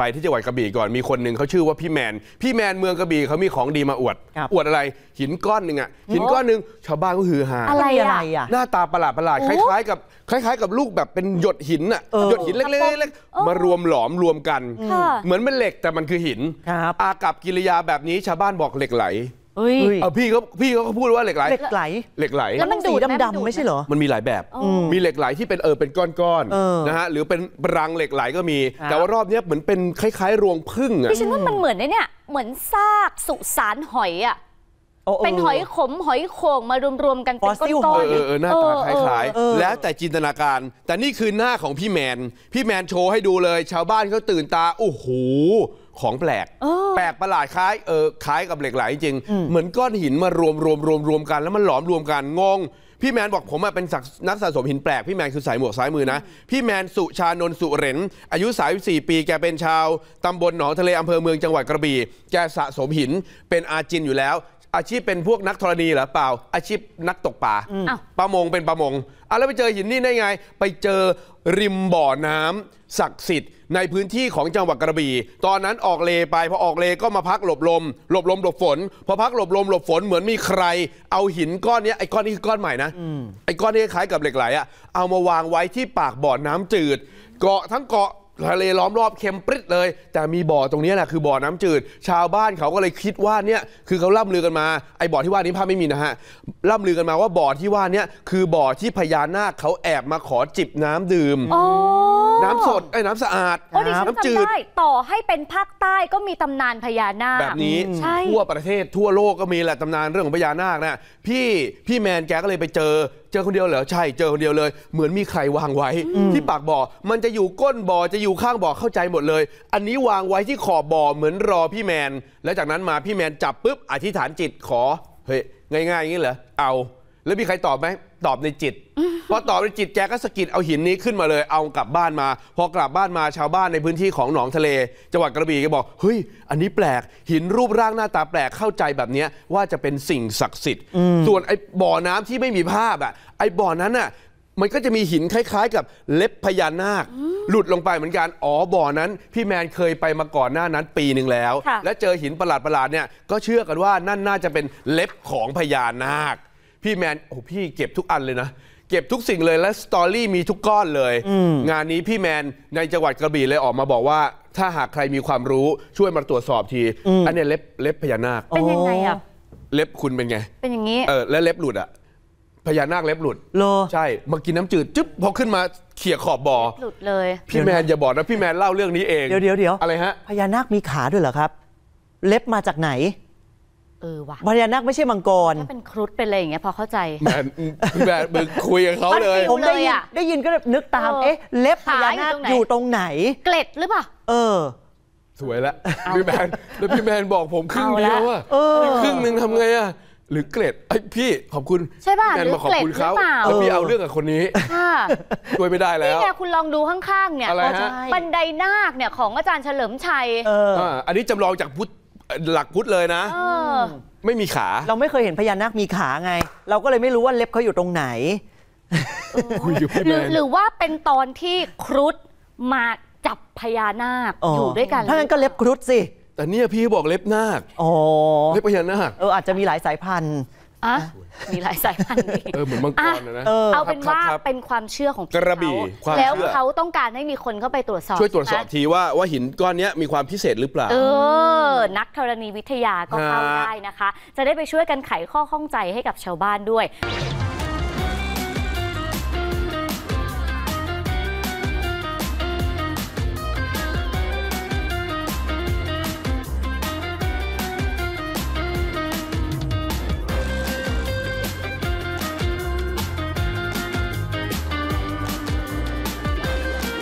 ไปที่จังหวัดกระบี่ก่อน มีคนหนึ่งเขาชื่อว่าพี่แมน พี่แมนเมืองกระบี่เขามีของดีมาอวด อวดอะไรหินก้อนหนึ่งอ่ะ หินก้อนหนึ่งชาวบ้านก็ฮือฮาอะไรอะหน้าตาประหลาดประหลาดๆคล้ายๆกับคล้าย ๆ กับลูกแบบเป็นหยดหินอ่ะออหยดหินเล็กๆมารวมหลอมรวมกัน เหมือนเป็นเหล็กแต่มันคือหินอากับกิริยาแบบนี้ชาวบ้านบอกเหล็กไหลเอเอาพี่ก็พี่ก็พูดว่าเหล็กไหลเหล็กไหลเหล็กไหลแล้วมันดูดำๆ ไม่ใช่เหรอ มันมีหลายแบบ มีเหล็กไหลที่เป็นเออเป็นก้อนๆนะฮะหรือเป็นรังเหล็กไหลก็มี แต่ว่ารอบนี้เหมือนเป็นคล้ายๆ รวงพึ่งอ่ะพี่ฉันว่ามันเหมือนเนี่ย เหมือนซากสุสานหอยอ่ะเป็นหอยขมหอยโข่งมารวม ๆ กันเป็นก้อนๆเออเออหน้าตาคล้าย ๆ แล้วแต่จินตนาการ แต่นี่คือหน้าของพี่แมน พี่แมนโชว์ให้ดูเลย ชาวบ้านเขาตื่นตาโอ้โหของแปลก แปลกประหลาดคล้ายเออคล้ายกับเหล็กไหลจริง เหมือน ก้อนหินมารวมรวมรวมรวมกันแล้วมันหลอมรวมกันงงพี่แมนบอกผมเป็นนักสะสมหินแปลกพี่แมนคือสายหมวกซ้ายมือนะพี่แมนสุชานนสุเรนอายุ34ปีแกเป็นชาวตำบลหนองทะเลอำเภอเมืองจังหวัดกระบี่แกสะสมหินเป็นอาจินอยู่แล้วอาชีพเป็นพวกนักธรณีเหรอเปล่า อาชีพนักตกปลาประมงเป็นประมงอ่ะแล้วไปเจอหินนี่ได้ไงไปเจอริมบ่อน้ำ ศักดิ์สิทธิ์ในพื้นที่ของจังหวัดกระบี่ตอนนั้นออกเลไปพอออกเลก็มาพักหลบลมหลบลมหลบฝน พอพักหลบลมหลบฝนเหมือนมีใครเอาหิน ก้อนนี้ไอ้ก้อนนี้คือก้อนใหม่นะไอ้ก้อนนี้คล้ายกับเหล็กไหลอะเอามาวางไว้ที่ปากบ่อน้ำจืด เกาะทั้งเกาะทะเลล้อมรอบเค็มปริดเลย แต่มีบ่อ ตรงนี้แหละคือบ่อน้ำจืด ชาวบ้านเขาก็เลยคิดว่า เนี่ย คือเขาล่ำลือกันมาไอ้บ่อ ที่ว่านี้ภาพไม่มีนะฮะล่ำลือกันมาว่าบ่อที่ว่านี้คือ บ่อ ที่พญานาคเขาแอบมาขอจิบน้ำดื่มน้ำสดไอ้น้ำสะอาด น้ำิจืด ต่อให้เป็นภาคใต้ก็มีตำนานพญานาคแบบนี้ ทั่วประเทศทั่วโลกก็มีแหละตำนานเรื่องของพญานาคนะพี่พี่แมนแกก็เลยไปเจอ เจอคนเดียวเหรอใช่เจอคนเดียวเลยเหมือนมีใครวางไว้ ที่ปากบ่อมันจะอยู่ก้นบ่อจะอยู่ข้างบ่อเข้าใจหมดเลย อันนี้วางไว้ที่ขอบบ่อเหมือนรอพี่แมน แล้วจากนั้นมาพี่แมนจับปุ๊บอธิษฐานจิตขอเฮ้ยง่ายๆอย่างนี้เหรอเอา แล้วมีใครตอบไหมตอบในจิตพอตอบในจิตแจก็สะกิดเอาหินนี้ขึ้นมาเลย เอากลับบ้านมา พอกลับบ้านมาชาวบ้านในพื้นที่ของหนองทะเล จังหวัดกระบี่ก็บอก เฮ้ยอันนี้แปลกหินรูปร่างหน้าตาแปลกเข้าใจแบบนี้ว่าจะเป็นสิ่งศักดิ์สิทธิ์ ส่วนไอ้บ่อน้ำที่ไม่มีภาพอ่ะไอ้บ่อนั้นอ่ะมันก็จะมีหินคล้าย ๆ กับเล็บพญานาค หลุดลงไปเหมือนกันอ๋อบ่อนั้น พี่แมนเคยไปมาก่อนหน้านั้นปีหนึ่งแล้วและเจอหินประหลาดๆเนี่ยก็เชื่อกันว่านั่นน่าจะเป็นเล็บของพญานาค พี่แมนโอ้พี่เก็บทุกอันเลยนะเก็บทุกสิ่งเลย และสตอรี่มีทุกก้อนเลย งานนี้พี่แมนในจังหวัดกระบี่เลยออกมาบอกว่า ถ้าหากใครมีความรู้ช่วยมาตรวจสอบที อันนี้เล็บเล็บพญานาค เป็นยังไงอ่ะ เล็บคุณเป็นไง เป็นอย่างนี้เออแล้วเล็บหลุดอ่ะพญานาคเล็บหลุดโลใช่มากินน้ำจืดจึ๊บพอขึ้นมาเขี่ยขอบบ่อหลุดเลย พี่แมนอย่าบอกนะพี่แมนเล่าเรื่องนี้เองเดี๋ยวเดี๋ยวเดี๋ยวอะไรฮะพญานาคมีขาด้วยเหรอครับ เล็บมาจากไหนเออว่ะพญานาคไม่ใช่มังกรถ้าเป็นครุฑเป็นอะไรอย่างเงี้ยพอเข้าใจแบบแบบมึงคุยกับเขาเลยผมได้ยินได้ยินก็นึกตาม เอ๊ะ เล็บพญานาคอยู่ตรงไหน เกล็ดหรือเปล่าเออ สวยละพี่แมนแล้ว พี่แมนบอกผมครึ่งเดียวว่าครึ่งหนึ่งทำไงอ่ะหรือเกล็ดไอ้พี่ขอบคุณใช่ป่ะหรือเกอบดหรือเปล่าแล้วพี่เอาเรื่องกับคนนี้ช่วยไม่ได้แล้วนี่ไงคุณลองดูข้างๆเนี่ยบันไดนาคเนี่ยของอาจารย์เฉลิมชัยอันนี้จำลองจากพุทธหลักพุทธเลยนะไม่มีขาเราไม่เคยเห็นพญานาคมีขาไง เราก็เลยไม่รู้ว่าเล็บเขาอยู่ตรงไหนหรือหรือว่าเป็นตอนที่ครุฑมาจับพญานาคอยู่ด้วยกันถ้างั้นก็เล็บครุฑสิแต่เนี่ยพี่บอกเล็บนาคเล็บพญานาคเอออาจจะมีหลายสายพันธุ์อะมีหลายสายพันธุ์ เออ เหมือนมังกรนะ เอาเป็นว่าเป็นความเชื่อของกระบี่แล้วเขาต้องการให้มีคนเข้าไปตรวจสอบ ช่วยตรวจสอบทีว่าว่าหินก้อนนี้มีความพิเศษหรือเปล่า เออ นักธรณีวิทยาก็เข้าได้นะคะ จะได้ไปช่วยกันไขข้อข้องใจให้กับชาวบ้านด้วย